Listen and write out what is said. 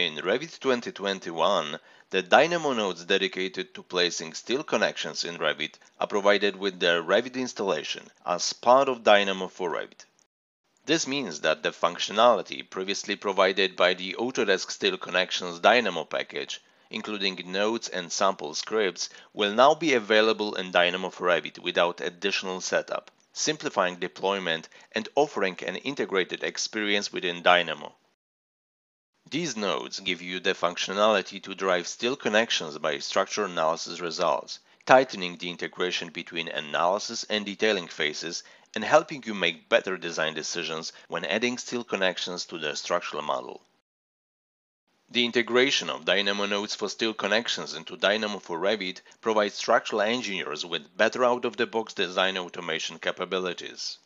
In Revit 2021, the Dynamo nodes dedicated to placing steel connections in Revit are provided with their Revit installation as part of Dynamo for Revit. This means that the functionality previously provided by the Autodesk Steel Connections Dynamo package, including nodes and sample scripts, will now be available in Dynamo for Revit without additional setup, simplifying deployment and offering an integrated experience within Dynamo. These nodes give you the functionality to drive steel connections by structure analysis results, tightening the integration between analysis and detailing phases and helping you make better design decisions when adding steel connections to the structural model. The integration of Dynamo nodes for steel connections into Dynamo for Revit provides structural engineers with better out-of-the-box design automation capabilities.